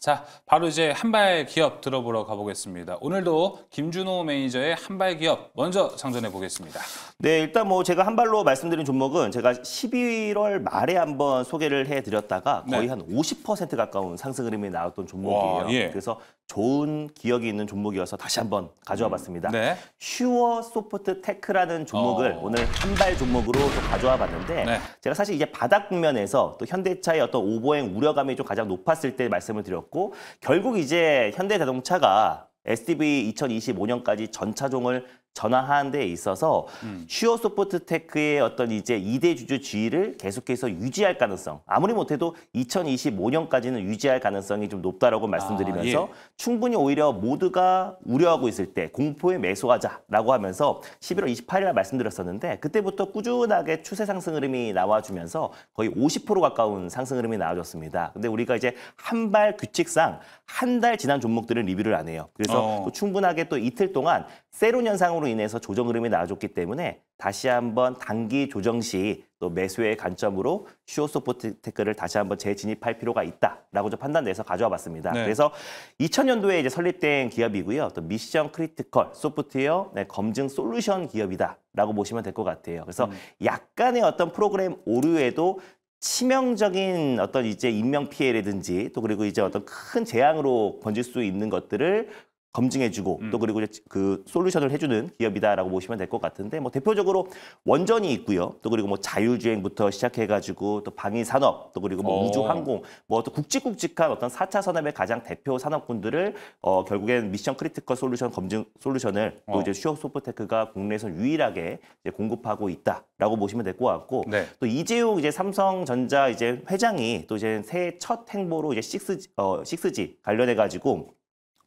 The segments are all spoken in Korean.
자, 바로 이제 한발 기업 들어보러 가보겠습니다. 오늘도 김준호 매니저의 한발 기업 먼저 상전해 보겠습니다. 네, 일단 뭐 제가 한 발로 말씀드린 종목은 제가 11월 말에 한번 소개를 해드렸다가 네. 거의 네. 한50% 가까운 상승 흐름이 나왔던 종목이에요. 와, 예. 그래서 좋은 기억이 있는 종목이어서 다시 한번 가져와 음, 봤습니다. 네. 슈어 소프트 테크라는 종목을 어... 오늘 한발 종목으로 가져와 봤는데 네. 제가 사실 이제 바닥 국면에서 또 현대차의 어떤 오버행 우려감이 좀 가장 높았을 때 말씀을 드렸고 있었고 결국 이제 현대자동차가 SDV 2025년까지 전차종을 전환하는 데 있어서 음. 슈어 소프트 테크의 어떤 이제 2대 주주 지위를 계속해서 유지할 가능성 아무리 못해도 2025년까지는 유지할 가능성이 좀 높다라고 아, 말씀드리면서 아, 예. 충분히 오히려 모두가 우려하고 있을 때 공포에 매수하자라고 하면서 11월 28일 날 말씀드렸었는데 그때부터 꾸준하게 추세 상승 흐름이 나와주면서 거의 50% 가까운 상승 흐름이 나와줬습니다. 근데 우리가 이제 한 발 규칙상 한 달 지난 종목들은 리뷰를 안 해요. 그래서 어. 또 충분하게 또 이틀 동안 세론 현상으로 인해서 조정 흐름이 나아졌기 때문에 다시 한번 단기 조정 시 또 매수의 관점으로 쇼소프트 테크를 다시 한번 재진입할 필요가 있다라고 좀 판단돼서 가져와 봤습니다. 네. 그래서 2000년도에 이제 설립된 기업이고요. 또 미션 크리티컬 소프트웨어 네, 검증 솔루션 기업이다라고 보시면 될 것 같아요. 그래서 음. 약간의 어떤 프로그램 오류에도 치명적인 어떤 이제 인명 피해라든지 또 그리고 이제 어떤 큰 재앙으로 번질 수 있는 것들을 검증해주고 음. 또 그리고 그 솔루션을 해주는 기업이다라고 보시면 될 것 같은데 뭐 대표적으로 원전이 있고요. 또 그리고 뭐 자율주행부터 시작해가지고 또 방위산업 또 그리고 뭐 어. 우주항공 뭐또 굵직굵직한 어떤 4차 산업의 가장 대표 산업군들을 어 결국엔 미션 크리티컬 솔루션 검증 솔루션을 어. 또 이제 슈어 소프테크가 국내에서 유일하게 이제 공급하고 있다라고 보시면 될 것 같고 네. 또 이재용 이제 삼성전자 이제 회장이 또 이제 새해 첫 행보로 이제 6G, 어, 6G 관련해가지고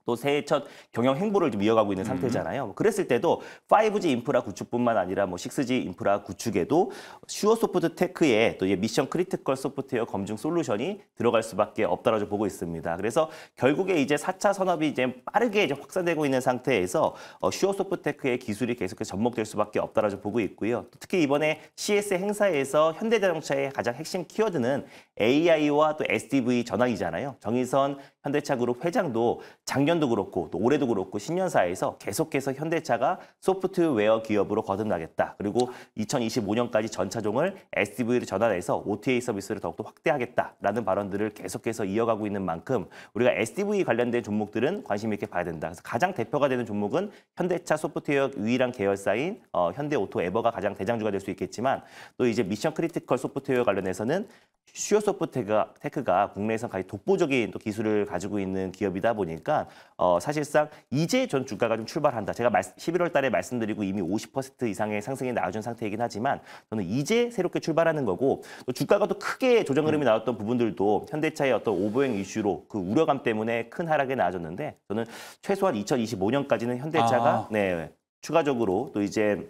또 새해 첫 경영 행보를 좀 이어가고 있는 음. 상태잖아요. 음. 그랬을 때도 5G 인프라 구축뿐만 아니라 뭐 6G 인프라 구축에도 슈어 소프트 테크의 또 미션 크리티컬 소프트웨어 검증 솔루션이 들어갈 수밖에 없다라고 보고 있습니다. 그래서 결국에 이제 4차 산업이 이제 빠르게 이제 확산되고 있는 상태에서 어, 슈어 소프트 테크의 기술이 계속해서 접목될 수밖에 없다라고 보고 있고요. 특히 이번에 CS 행사에서 현대자동차의 가장 핵심 키워드는 AI와 또 SDV 전환이잖아요. 정의선 현대차그룹 회장도 작년 작년도 그렇고 또 올해도 그렇고 신년사에서 계속해서 현대차가 소프트웨어 기업으로 거듭나겠다. 그리고 2025년까지 전차종을 s d v 로 전환해서 OTA 서비스를 더욱더 확대하겠다라는 발언들을 계속해서 이어가고 있는 만큼 우리가 s d v 관련된 종목들은 관심 있게 봐야 된다. 그래서 가장 대표가 되는 종목은 현대차 소프트웨어 유일한 계열사인 어, 현대오토 에버가 가장 대장주가 될 수 있겠지만 또 이제 미션 크리티컬 소프트웨어 관련해서는 슈어소프트가 테크가 국내에서 가장 독보적인 또 기술을 가지고 있는 기업이다 보니까 어, 사실상 이제 전 주가가 좀 출발한다. 제가 11월 달에 말씀드리고 이미 50% 이상의 상승이 나와준 상태이긴 하지만 저는 이제 새롭게 출발하는 거고 또 주가가 또 크게 조정 흐름이 음. 나왔던 부분들도 현대차의 어떤 오버행 이슈로 그 우려감 때문에 큰하락이 나아졌는데 저는 최소한 2025년까지는 현대차가 아. 네, 추가적으로 또 이제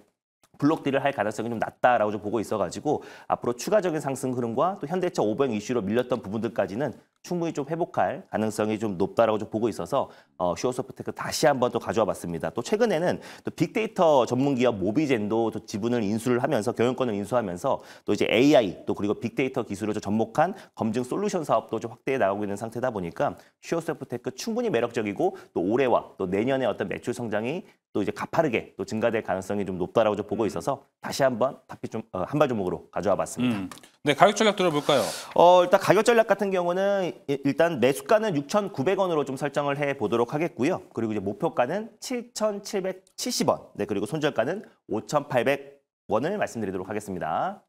블록딜을 할 가능성이 좀 낮다라고 좀 보고 있어가지고 앞으로 추가적인 상승 흐름과 또 현대차 오버행 이슈로 밀렸던 부분들까지는 충분히 좀 회복할 가능성이 좀 높다라고 좀 보고 있어서 어, 슈어소프트크 다시 한번 또 가져와 봤습니다. 또 최근에는 또 빅데이터 전문 기업 모비젠도 또 지분을 인수를 하면서 경영권을 인수하면서 또 이제 AI 또 그리고 빅데이터 기술을 좀 접목한 검증 솔루션 사업도 좀 확대해 나가고 있는 상태다 보니까 슈어소프트크 충분히 매력적이고 또 올해와 또 내년에 어떤 매출 성장이 또 이제 가파르게 또 증가될 가능성이 좀 높다라고 좀 보고 있어서 다시 한번 다시 좀 어, 한발 주목으로 가져와 봤습니다. 음. 네, 가격 전략 들어볼까요? 어, 일단 가격 전략 같은 경우는 일단 매수가는 6,900원으로 좀 설정을 해 보도록 하겠고요. 그리고 이제 목표가는 7,770원. 네, 그리고 손절가는 5,800원을 말씀드리도록 하겠습니다.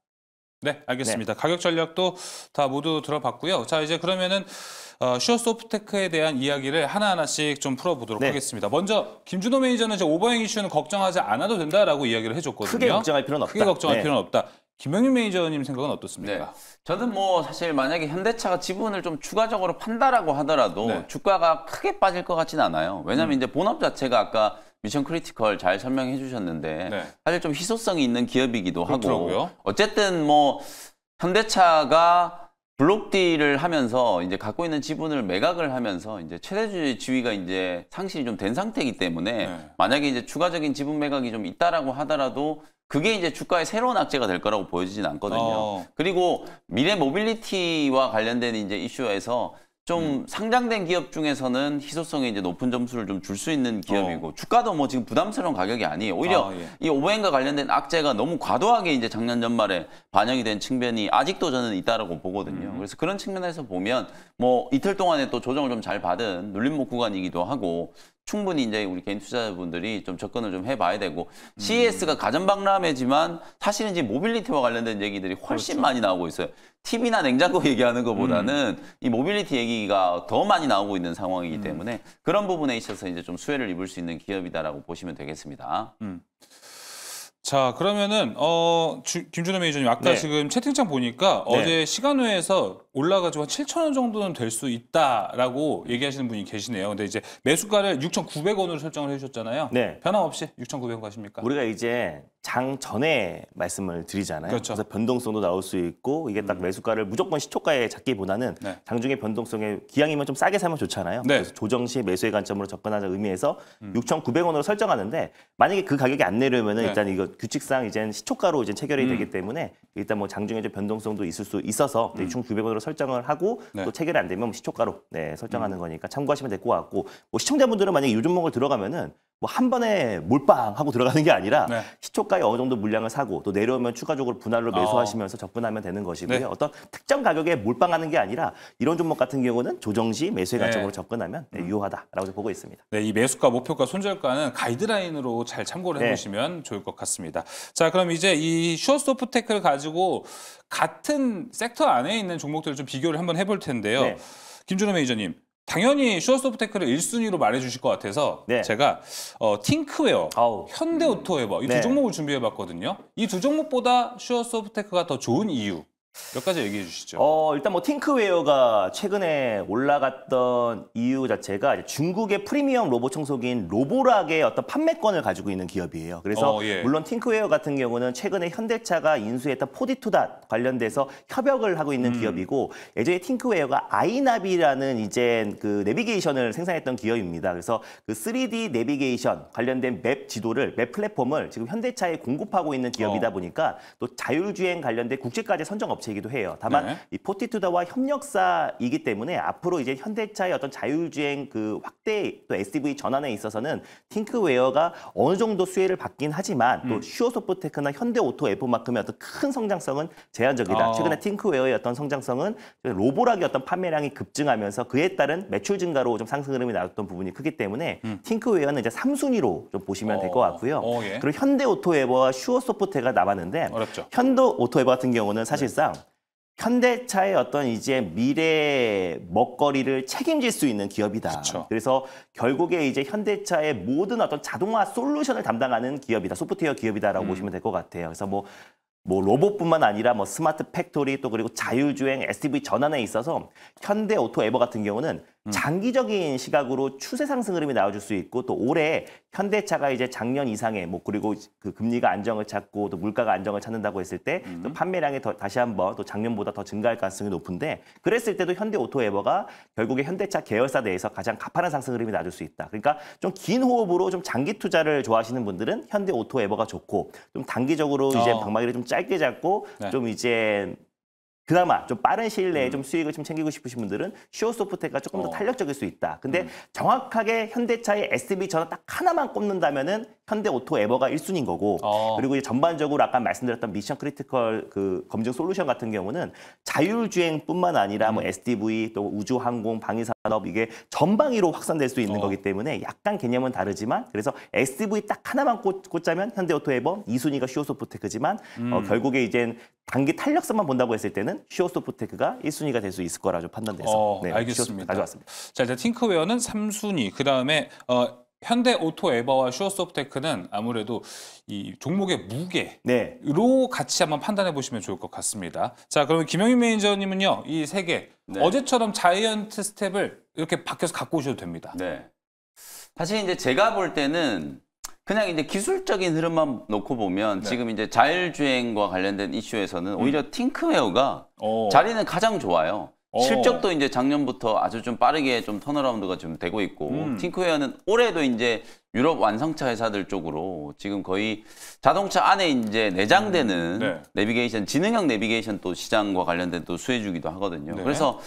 네, 알겠습니다. 네. 가격 전략도 다 모두 들어봤고요. 자, 이제 그러면은 어, 슈어소프테크에 대한 이야기를 하나하나씩 좀 풀어보도록 네. 하겠습니다. 먼저 김준호 매니저는 이제 오버행 이슈는 걱정하지 않아도 된다라고 이야기를 해줬거든요. 크게 걱정할 필요는 없다. 크게 걱정할 네. 필요는 없다. 김영윤 매니저님 생각은 어떻습니까? 네. 저는 뭐 사실 만약에 현대차가 지분을 좀 추가적으로 판다라고 하더라도 네. 주가가 크게 빠질 것같지는 않아요. 왜냐하면 음. 이제 본업 자체가 아까 미션 크리티컬 잘 설명해 주셨는데 네. 사실 좀 희소성이 있는 기업이기도 그렇더라고요. 하고 어쨌든 뭐 현대차가 블록딜을 하면서 이제 갖고 있는 지분을 매각을 하면서 이제 최대주의 지위가 이제 상실이 좀 된 상태이기 때문에 네. 만약에 이제 추가적인 지분 매각이 좀 있다라고 하더라도 그게 이제 주가의 새로운 악재가 될 거라고 보여지진 않거든요. 어. 그리고 미래 모빌리티와 관련된 이제 이슈에서 좀 음. 상장된 기업 중에서는 희소성이 이제 높은 점수를 좀 줄 수 있는 기업이고 어. 주가도 뭐 지금 부담스러운 가격이 아니에요. 오히려 아, 예. 이 오버행과 관련된 악재가 너무 과도하게 이제 작년 전말에 반영이 된 측면이 아직도 저는 있다라고 보거든요. 음. 그래서 그런 측면에서 보면 뭐 이틀 동안에 또 조정을 좀 잘 받은 눌림목 구간이기도 하고 충분히 이제 우리 개인 투자자분들이 좀 접근을 좀 해봐야 되고 음. CES가 가전박람회지만 사실은 이제 모빌리티와 관련된 얘기들이 훨씬 그렇죠. 많이 나오고 있어요. TV나 냉장고 얘기하는 것보다는 음. 이 모빌리티 얘기가 더 많이 나오고 있는 상황이기 음. 때문에 그런 부분에 있어서 이제 좀 수혜를 입을 수 있는 기업이다라고 보시면 되겠습니다. 음. 자 그러면은 어, 김준호 매니저님 아까 네. 지금 채팅창 보니까 네. 어제 시간외에서 올라가지고 한 7천 원 정도는 될 수 있다라고 얘기하시는 분이 계시네요. 근데 이제 매수가를 6,900원으로 설정을 해주셨잖아요. 네. 변함없이 6,900원 가십니까? 우리가 이제 장 전에 말씀을 드리잖아요. 그렇죠. 그래서 변동성도 나올 수 있고 이게 딱 음. 매수가를 무조건 시초가에 잡기보다는 네. 장중에 변동성에 기왕이면 좀 싸게 사면 좋잖아요. 네. 그래서 조정 시 매수의 관점으로 접근하자 의미에서 음. 6,900원으로 설정하는데 만약에 그 가격이 안 내려면은 네. 일단 이거 규칙상 이제 시초가로 이제 체결이 음. 되기 때문에 일단 뭐 장중에 좀 변동성도 있을 수 있어서 음. 6,900원으로 설정을 하고 네. 또 체결이 안 되면 뭐 시초가로 네, 설정하는 음. 거니까 참고하시면 될 것 같고 뭐 시청자분들은 만약에 요즘 먹을 들어가면은 뭐한 번에 몰빵 하고 들어가는 게 아니라 네. 시초가에 어느 정도 물량을 사고 또 내려오면 추가적으로 분할로 아. 매수하시면서 어. 접근하면 되는 것이고요. 네. 어떤 특정 가격에 몰빵하는 게 아니라 이런 종목 같은 경우는 조정 시 매수의 네. 관점으로 네. 접근하면 음. 유효하다라고 보고 있습니다. 네, 이 매수가, 목표가, 손절가는 가이드라인으로 잘 참고를 네. 해보시면 좋을 것 같습니다. 자, 그럼 이제 이 슈어소프테크를 가지고 같은 섹터 안에 있는 종목들을 좀 비교를 한번 해볼 텐데요. 네. 김준호 매니저님, 당연히 슈어소프테크를 1순위로 말해주실 것 같아서 네. 제가 어, 팅크웨어, 아우. 현대 오토웨버 뭐 이두 네. 종목을 준비해봤거든요. 이 두 종목보다 슈어소프테크가 더 좋은 이유 몇 가지 얘기해 주시죠. 어, 일단 뭐 팅크웨어가 최근에 올라갔던 이유 자체가 중국의 프리미엄 로봇 청소기인 로보락의 어떤 판매권을 가지고 있는 기업이에요. 그래서 어, 예. 물론 팅크웨어 같은 경우는 최근에 현대차가 인수했던 포디투닷 관련돼서 협약을 하고 있는 음. 기업이고 예전에 팅크웨어가 아이나비라는 이제 그 내비게이션을 생산했던 기업입니다. 그래서 그 3D 내비게이션 관련된 맵 지도를 맵 플랫폼을 지금 현대차에 공급하고 있는 기업이다 어. 보니까 또 자율주행 관련된 국제까지 선정 업 업체이기도 해요. 다만 네. 이 포티투다와 협력사이기 때문에 앞으로 이제 현대차의 어떤 자율주행 그 확대 또 SUV 전환에 있어서는 틴크웨어가 어느 정도 수혜를 받긴 하지만 또 음. 슈어소프테크나 현대오토 F만큼의 어떤 큰 성장성은 제한적이다. 어. 최근에 틴크웨어의 어떤 성장성은 로보락의 어떤 판매량이 급증하면서 그에 따른 매출 증가로 좀 상승 흐름이 나왔던 부분이 크기 때문에 음. 틴크웨어는 이제 3순위로좀 보시면 될것 어. 같고요. 어, 예. 그리고 현대오토 에버와 슈어소프트가 남았는데 어렵죠. 현대 오토 에버 같은 경우는 사실상 현대차의 어떤 이제 미래 먹거리를 책임질 수 있는 기업이다. 그쵸. 그래서 결국에 이제 현대차의 모든 어떤 자동화 솔루션을 담당하는 기업이다. 소프트웨어 기업이다라고 음. 보시면 될 것 같아요. 그래서 뭐뭐 뭐 로봇뿐만 아니라 뭐 스마트 팩토리 또 그리고 자율주행 s t v 전환에 있어서 현대 오토 에버 같은 경우는 음. 장기적인 시각으로 추세 상승 흐름이 나와줄 수 있고 또 올해 현대차가 이제 작년 이상의 뭐 그리고 그 금리가 안정을 찾고 또 물가가 안정을 찾는다고 했을 때또 음. 판매량이 더 다시 한번 또 작년보다 더 증가할 가능성이 높은데 그랬을 때도 현대 오토 에버가 결국에 현대차 계열사 내에서 가장 가파른 상승 흐름이 나줄 수 있다. 그러니까 좀 긴 호흡으로 좀 장기 투자를 좋아하시는 분들은 현대 오토 에버가 좋고 좀 단기적으로 이제 어. 방망이를 좀 짧게 잡고 네. 좀 이제 그나마 좀 빠른 시일 내에 음. 좀 수익을 좀 챙기고 싶으신 분들은 쇼소프트가 조금 더 어. 탄력적일 수 있다. 근데 음. 정확하게 현대차의 SB 전화 딱 하나만 꼽는다면은 현대 오토 에버가 1순위인 거고 어. 그리고 이제 전반적으로 아까 말씀드렸던 미션 크리티컬 그 검증 솔루션 같은 경우는 자율주행뿐만 아니라 뭐 음. 뭐 SDV 또 우주항공 방위산업 이게 전방위로 확산될 수 있는 어. 거기 때문에 약간 개념은 다르지만 그래서 SDV 딱 하나만 꽂, 꽂자면 현대 오토 에버 2순위가 시오소프테크지만 어, 음. 어, 결국에 이젠 단기 탄력성만 본다고 했을 때는 시오소프테크가 1순위가 될 수 있을 거라 고 판단돼서 어, 네, 알겠습니다. 가져왔습니다. 자, 일단 팅크웨어는 3순위, 그 다음에 어, 현대 오토 에버와 슈어소프테크는 아무래도 이 종목의 무게로 네. 같이 한번 판단해 보시면 좋을 것 같습니다. 자, 그러면 김영희 매니저님은요, 이 세개 네. 어제처럼 자이언트 스텝을 이렇게 바뀌어서 갖고 오셔도 됩니다. 네. 사실 이제 제가 볼 때는 그냥 이제 기술적인 흐름만 놓고 보면 네. 지금 이제 자율주행과 관련된 이슈에서는 음. 오히려 음. 팅크웨어가 오. 어. 자리는 가장 좋아요. 어. 실적도 이제 작년부터 아주 좀 빠르게 좀 턴어라운드가 좀 되고 있고 음. 팅크웨어는 올해도 이제 유럽 완성차 회사들 쪽으로 지금 거의 자동차 안에 이제 내장되는 음. 네. 비게이션 지능형 내비게이션 또 시장과 관련된 또 수혜주기도 하거든요. 네. 그래서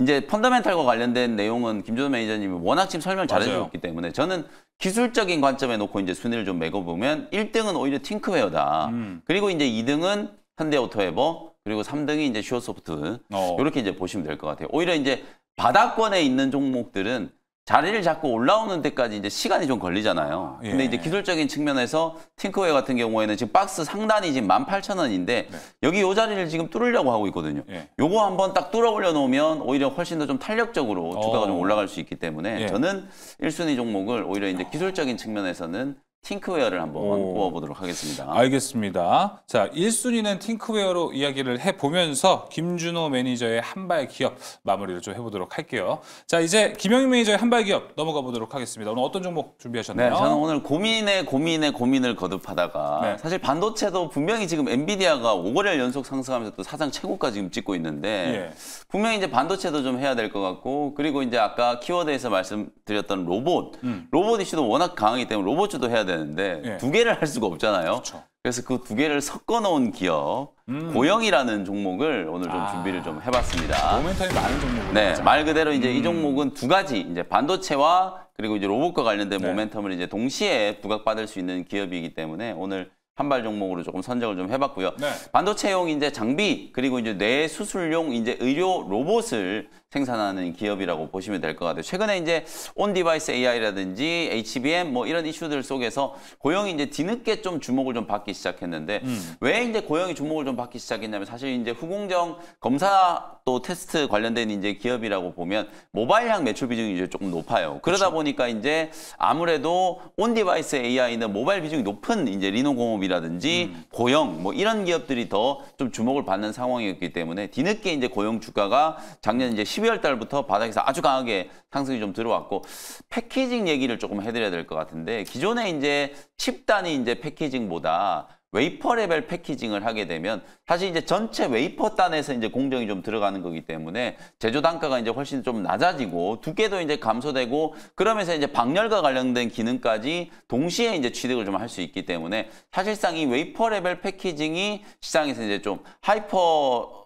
이제 펀더멘탈과 관련된 내용은 김조선 매니저님이 워낙 지금 설명 잘 해주셨기 때문에 저는 기술적인 관점에 놓고 이제 순위를 좀 매겨보면 1등은 오히려 틴크웨어다 음. 그리고 이제 2등은 현대 오토에버, 그리고 3등이 이제 슈어소프트 어. 이렇게 이제 보시면 될 것 같아요. 오히려 이제 바닥권에 있는 종목들은 자리를 잡고 올라오는 데까지 이제 시간이 좀 걸리잖아요. 예. 근데 이제 기술적인 측면에서 팅크웨어 같은 경우에는 지금 박스 상단이 지금 18,000원인데 네. 여기 요 자리를 지금 뚫으려고 하고 있거든요. 예. 요거 한번 딱 뚫어 올려 놓으면 오히려 훨씬 더 좀 탄력적으로 주가가 오. 어. 좀 올라갈 수 있기 때문에 예. 저는 1순위 종목을 오히려 이제 기술적인 측면에서는 팅크웨어를 한번 오. 뽑아보도록 하겠습니다. 알겠습니다. 자, 1순위는 팅크웨어로 이야기를 해보면서 김준호 매니저의 한발 기업 마무리를 좀 해보도록 할게요. 자, 이제 김영희 매니저의 한발 기업 넘어가 보도록 하겠습니다. 오늘 어떤 종목 준비하셨나요? 네, 저는 오늘 고민에 고민에 고민을 거듭하다가 네. 사실 반도체도 분명히 지금 엔비디아가 5거래 연속 상승하면서 또 사상 최고까지 지금 찍고 있는데 예. 분명히 이제 반도체도 좀 해야 될 것 같고 그리고 이제 아까 키워드에서 말씀드렸던 로봇, 음. 로봇 이슈도 워낙 강하기 때문에 로봇주도 해야 될 되는데 예. 두 개를 할 수가 없잖아요. 그렇 그래서 그 두 개를 섞어 놓은 기업 음. 고영이라는 종목을 오늘 좀 아. 준비를 좀 해봤습니다. 모멘텀이 많은 종목 네, 하죠. 말 그대로 이제 음. 이 종목은 두 가지 이제 반도체와 그리고 이제 로봇과 관련된 네. 모멘텀을 이제 동시에 부각받을 수 있는 기업이기 때문에 오늘 한 발 종목으로 조금 선정을 좀 해봤고요. 네. 반도체용 이제 장비 그리고 이제 뇌 수술용 이제 의료 로봇을 생산하는 기업이라고 보시면 될 것 같아요. 최근에 이제 온 디바이스 AI라든지 HBM 뭐 이런 이슈들 속에서 고용이 이제 뒤늦게 좀 주목을 좀 받기 시작했는데 음. 왜 이제 고용이 주목을 좀 받기 시작했냐면 사실 이제 후공정 검사 또 테스트 관련된 이제 기업이라고 보면 모바일향 매출 비중이 이제 조금 높아요. 그러다 그렇 보니까 이제 아무래도 온 디바이스 AI는 모바일 비중이 높은 이제 리노공업이라든지 음. 고용 뭐 이런 기업들이 더 좀 주목을 받는 상황이었기 때문에 뒤늦게 이제 고용 주가가 작년 이제 12월 달부터 바닥에서 아주 강하게 상승이 좀 들어왔고 패키징 얘기를 조금 해드려야 될 것 같은데 기존에 이제 10단이 이제 패키징보다 웨이퍼 레벨 패키징을 하게 되면 사실 이제 전체 웨이퍼 단에서 이제 공정이 좀 들어가는 거기 때문에 제조 단가가 이제 훨씬 좀 낮아지고 두께도 이제 감소되고 그러면서 이제 박열과 관련된 기능까지 동시에 이제 취득을 좀 할 수 있기 때문에 사실상 이 웨이퍼 레벨 패키징이 시장에서 이제 좀 하이퍼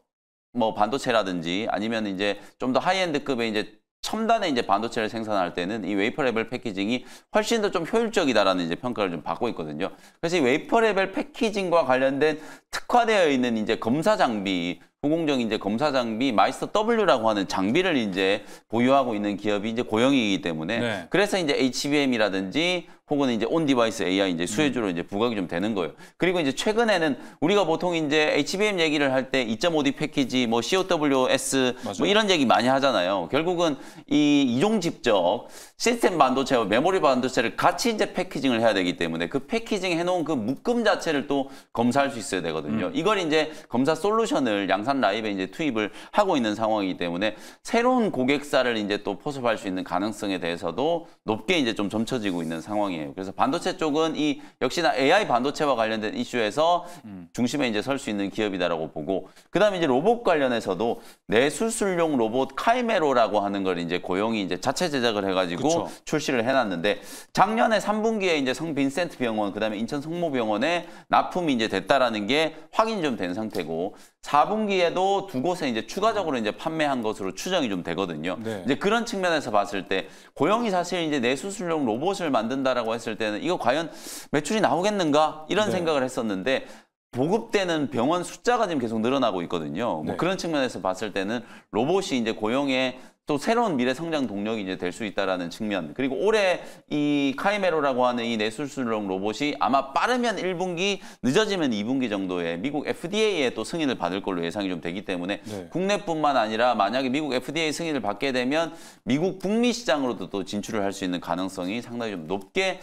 뭐 반도체라든지 아니면 이제 좀 더 하이엔드급의 이제 첨단의 이제 반도체를 생산할 때는 이 웨이퍼 레벨 패키징이 훨씬 더 좀 효율적이다라는 이제 평가를 좀 받고 있거든요. 그래서 이 웨이퍼 레벨 패키징과 관련된 특화되어 있는 이제 검사 장비 공공적 이제 검사 장비 마이스터 W라고 하는 장비를 이제 보유하고 있는 기업이 이제 고용이기 때문에 네. 그래서 이제 HBM이라든지 혹은 이제 온 디바이스 AI 이제 수혜주로 음. 이제 부각이 좀 되는 거예요. 그리고 이제 최근에는 우리가 보통 이제 HBM 얘기를 할 때 2.5D 패키지 뭐 COWS 뭐 맞아요. 뭐 이런 얘기 많이 하잖아요. 결국은 이 이종 직접 시스템 반도체와 메모리 반도체를 같이 이제 패키징을 해야 되기 때문에 그 패키징 해 놓은 그 묶음 자체를 또 검사할 수 있어야 되거든요. 음. 이걸 이제 검사 솔루션을 양 양산 라이브에 이제 투입을 하고 있는 상황이기 때문에 새로운 고객사를 이제 또 포섭할 수 있는 가능성에 대해서도 높게 이제 좀 점쳐지고 있는 상황이에요. 그래서 반도체 쪽은 이 역시나 AI 반도체와 관련된 이슈에서 음. 중심에 이제 설 수 있는 기업이다라고 보고 그다음에 이제 로봇 관련해서도 내수술용 로봇 카이메로라고 하는 걸 이제 고용이 이제 자체 제작을 해가지고 출시를 해놨는데 작년에 3분기에 이제 성빈센트 병원 그다음에 인천 성모병원에 납품이 이제 됐다라는 게 확인 좀된 상태고 4분기 거기에도 두 곳에 이제 추가적으로 이제 판매한 것으로 추정이 좀 되거든요. 네. 이제 그런 측면에서 봤을 때 고영이 사실 이제 내수술용 로봇을 만든다라고 했을 때는 이거 과연 매출이 나오겠는가 이런 네. 생각을 했었는데 보급되는 병원 숫자가 지금 계속 늘어나고 있거든요. 뭐 네. 그런 측면에서 봤을 때는 로봇이 이제 고용에 또 새로운 미래 성장 동력이 이제 될 수 있다라는 측면 그리고 올해 이 카이메로라고 하는 이뇌수술형 로봇이 아마 빠르면 1분기 늦어지면 2분기 정도에 미국 FDA의 또 승인을 받을 걸로 예상이 좀 되기 때문에 네. 국내뿐만 아니라 만약에 미국 FDA 승인을 받게 되면 미국 북미 시장으로도 또 진출을 할 수 있는 가능성이 상당히 좀 높게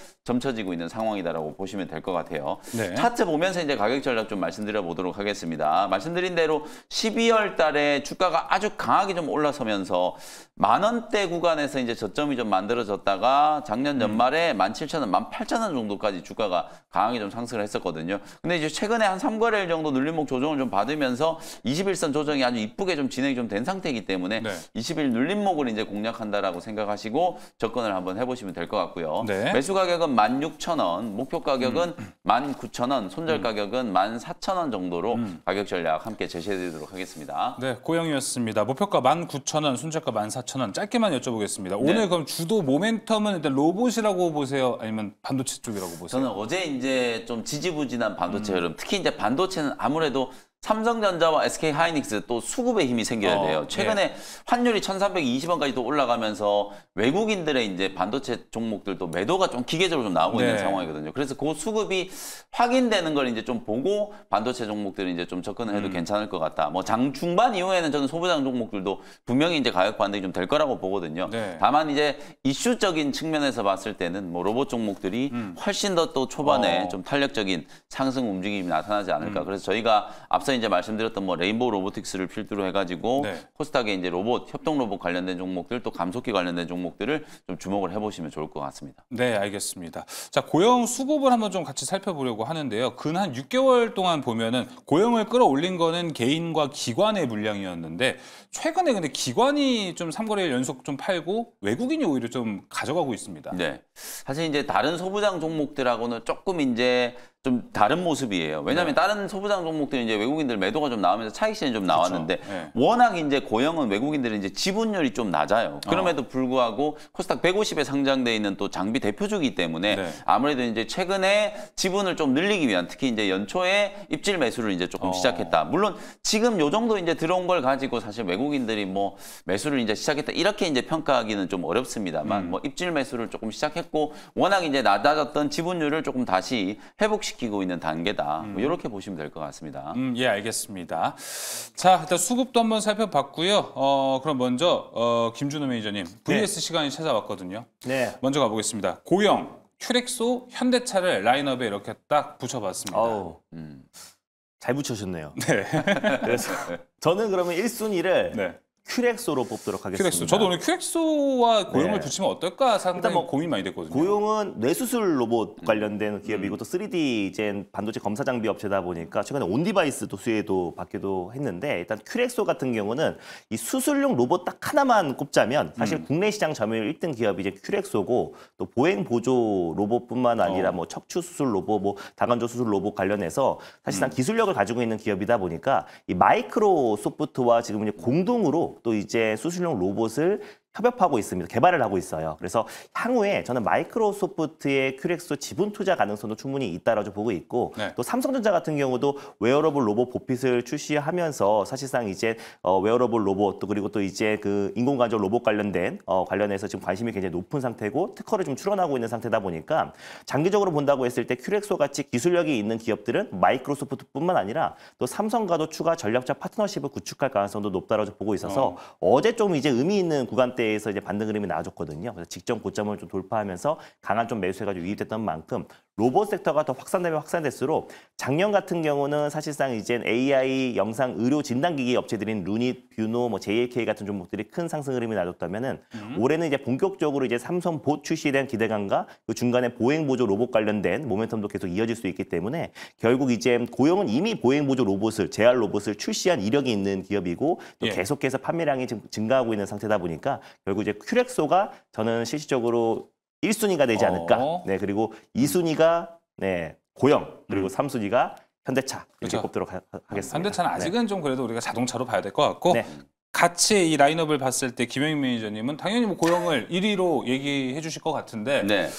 점쳐지고 있는 상황이다라고 보시면 될 것 같아요. 네. 차트 보면서 이제 가격 전략 좀 말씀드려 보도록 하겠습니다. 말씀드린 대로 12월 달에 주가가 아주 강하게 좀 올라서면서 만 원대 구간에서 이제 저점이 좀 만들어졌다가 작년 음. 연말에 만 칠천 원, 만 팔천 원 정도까지 주가가 강하게 좀 상승을 했었거든요. 근데 이제 최근에 한3거래일 정도 눌림목 조정을 좀 받으면서 2 1선 조정이 아주 이쁘게 좀 진행이 좀 된 상태이기 때문에 2십일 눌림목을 이제 공략한다라고 생각하시고 접근을 한번 해보시면 될 것 같고요. 네. 매수 가격은 만 육천 원, 목표 가격은 음. 만 구천 원, 손절 음. 가격은 만 사천 원 정도로 가격 전략 함께 제시해드리도록 하겠습니다. 네, 고영이었습니다. 목표가 만 구천 원, 손절가 만 14,000원 짧게만 여쭤보겠습니다. 네. 오늘 그럼 주도 모멘텀은 일단 로봇이라고 보세요? 아니면 반도체 쪽이라고 보세요? 저는 어제 이제 좀 지지부진한 반도체 음. 흐름. 특히 이제 반도체는 아무래도 삼성전자와 SK 하이닉스 또 수급의 힘이 생겨야 어, 돼요. 어, 최근에 예. 환율이 1,320원까지 도 올라가면서 외국인들의 이제 반도체 종목들도 매도가 좀 기계적으로 좀 나오고 네. 있는 상황이거든요. 그래서 그 수급이 확인되는 걸 이제 좀 보고 반도체 종목들이 이제 좀 접근을 해도 음. 괜찮을 것 같다. 뭐 장 중반 이후에는 저는 소부장 종목들도 분명히 이제 가격 반등이 좀 될 거라고 보거든요. 네. 다만 이제 이슈적인 측면에서 봤을 때는 뭐 로봇 종목들이 음. 훨씬 더 또 초반에 어. 좀 탄력적인 상승 움직임이 나타나지 않을까. 음. 그래서 저희가 앞서 이제 말씀드렸던 뭐 레인보우 로보틱스를 필두로 해가지고 네. 코스닥의 이제 로봇 협동 로봇 관련된 종목들 또 감속기 관련된 종목들을 좀 주목을 해보시면 좋을 것 같습니다. 네, 알겠습니다. 자 고용 수급을 한번 좀 같이 살펴보려고 하는데요. 근 한 6개월 동안 보면은 고용을 끌어올린 거는 개인과 기관의 물량이었는데 최근에 근데 기관이 좀 3거래일 연속 좀 팔고 외국인이 오히려 좀 가져가고 있습니다. 네, 사실 이제 다른 소부장 종목들하고는 조금 이제 좀 다른 모습이에요. 왜냐하면 네. 다른 소부장 종목들은 이제 외국인들 매도가 좀 나오면서 차익 실현이 좀 나왔는데 네. 워낙 이제 고형은 외국인들은 이제 지분율이 좀 낮아요. 어. 그럼에도 불구하고 코스닥 150에 상장돼 있는 또 장비 대표주기 때문에 네. 아무래도 이제 최근에 지분을 좀 늘리기 위한 특히 이제 연초에 입질 매수를 이제 조금 어. 시작했다. 물론 지금 요 정도 이제 들어온 걸 가지고 사실 외국인들이 뭐 매수를 이제 시작했다 이렇게 이제 평가하기는 좀 어렵습니다만 음. 뭐 입질 매수를 조금 시작했고 워낙 이제 낮아졌던 지분율을 조금 다시 회복시 시키고 있는 단계다. 뭐 음. 이렇게 보시면 될 것 같습니다. 음, 예, 알겠습니다. 자, 일단 수급도 한번 살펴봤고요. 어, 그럼 먼저 어, 김준호 매니저님 VS 네. 시간이 찾아왔거든요. 네. 먼저 가보겠습니다. 고영, 큐렉소, 현대차를 라인업에 이렇게 딱 붙여봤습니다. 아우, 음. 잘 붙여셨네요. 네. 그래서 저는 그러면 1순위를 네. 큐렉소로 뽑도록 하겠습니다. 큐렉소. 저도 오늘 큐렉소와 고용을 네. 붙이면 어떨까 상당히 뭐 고민 많이 됐거든요. 고용은 뇌수술 로봇 음. 관련된 기업이고 음. 또 3D 젠 반도체 검사 장비 업체다 보니까 최근에 온디바이스도 수혜도 받기도 했는데 일단 큐렉소 같은 경우는 이 수술용 로봇 딱 하나만 꼽자면 사실 음. 국내 시장 점유율 1등 기업이 이제 큐렉소고 또 보행 보조 로봇뿐만 아니라 어. 뭐 척추 수술 로봇, 뭐 다관절 수술 로봇 관련해서 사실상 음. 기술력을 가지고 있는 기업이다 보니까 이 마이크로소프트와 지금 이제 공동으로 또 이제 수술용 로봇을 협업하고 있습니다. 개발을 하고 있어요. 그래서 향후에 저는 마이크로소프트의 큐렉스 지분 투자 가능성도 충분히 있다라고 보고 있고 네. 또 삼성전자 같은 경우도 웨어러블 로봇 보핏을 출시하면서 사실상 이제 어, 웨어러블 로봇 또 그리고 또 이제 그 인공관절 로봇 관련된 어, 관련해서 지금 관심이 굉장히 높은 상태고 특허를 좀 출원하고 있는 상태다 보니까 장기적으로 본다고 했을 때 큐렉소 같이 기술력이 있는 기업들은 마이크로소프트뿐만 아니라 또 삼성과도 추가 전략적 파트너십을 구축할 가능성도 높다라고 보고 있어서 어. 어제 좀 이제 의미 있는 구간 때. 대에서 이제 반등 그림이 나와줬거든요. 그래서 직전 고점을 좀 돌파하면서 강한 좀 매수해가지고 유입됐던 만큼 로봇 섹터가 더 확산되면 확산될수록 작년 같은 경우는 사실상 이제 AI 영상 의료 진단기기 업체들인 루닛, 뷰노, 뭐 JAK 같은 종목들이 큰 상승 흐름이 나뒀다면은 음. 올해는 이제 본격적으로 이제 삼성 보출시된 기대감과 그 중간에 보행 보조 로봇 관련된 모멘텀도 계속 이어질 수 있기 때문에 결국 이제 고용은 이미 보행 보조 로봇을 제알 로봇을 출시한 이력이 있는 기업이고 또 예. 계속해서 판매량이 증가하고 있는 상태다 보니까 결국 이제 큐렉소가 저는 실질적으로 1순위가 되지 않을까. 어. 네, 그리고 2순위가 네, 고영, 그리고 음. 3순위가 현대차 이렇게 그렇죠. 뽑도록 하, 겠습니다 현대차는 네. 아직은 네. 좀 그래도 우리가 자동차로 봐야 될 것 같고 네. 같이 이 라인업을 봤을 때 김영희 매니저님은 당연히 뭐 고영을 1위로 얘기해 주실 것 같은데 네.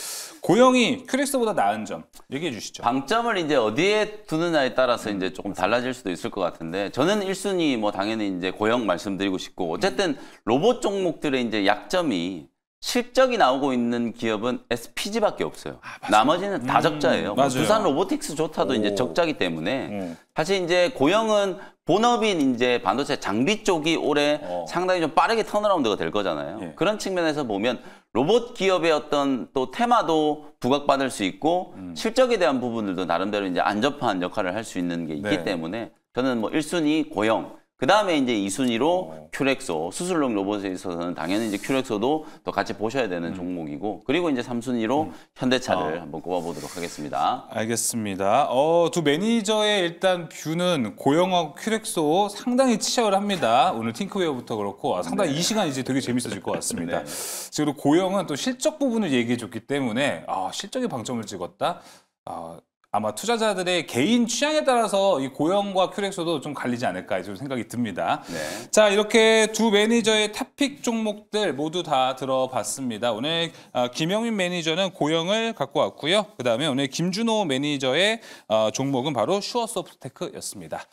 고영이 큐렉스보다 나은 점 얘기해 주시죠. 방점을 이제 어디에 두느냐에 따라서 이제 조금 달라질 수도 있을 것 같은데 저는 1순위 뭐 당연히 이제 고영 말씀드리고 싶고 어쨌든 로봇 종목들의 이제 약점이 실적이 나오고 있는 기업은 SPG밖에 없어요. 아, 나머지는 음, 다 적자예요. 뭐 맞아요. 두산 로보틱스 좋다도 이제 적자기 때문에 음. 사실 이제 고영은 본업인 이제 반도체 장비 쪽이 올해 어. 상당히 좀 빠르게 턴어라운드가 될 거잖아요. 예. 그런 측면에서 보면 로봇 기업의 어떤 또 테마도 부각받을 수 있고 음. 실적에 대한 부분들도 나름대로 이제 안접한 역할을 할 수 있는 게 있기 네. 때문에 저는 뭐 1순위 고영, 그 다음에 이제 2순위로 큐렉소 수술용 로봇에 있어서는 당연히 이제 큐렉소도 또 같이 보셔야 되는 음. 종목이고 그리고 이제 3순위로 음. 현대차를 어. 한번 꼽아보도록 하겠습니다. 알겠습니다. 어, 두 매니저의 일단 뷰는 고영하고 큐렉소 상당히 치열합니다. 오늘 팅크웨어부터 그렇고 아, 상당히 네. 이 시간 이제 되게 재밌어질 것 같습니다. 네. 지금 고영은 또 실적 부분을 얘기해줬기 때문에 아, 실적의 방점을 찍었다. 아, 아마 투자자들의 개인 취향에 따라서 이 고형과 큐렉스도 좀 갈리지 않을까 좀 생각이 듭니다. 네. 자 이렇게 두 매니저의 탑픽 종목들 모두 다 들어봤습니다. 오늘 어, 김영민 매니저는 고형을 갖고 왔고요. 그 다음에 오늘 김준호 매니저의 어, 종목은 바로 슈어소프트테크였습니다.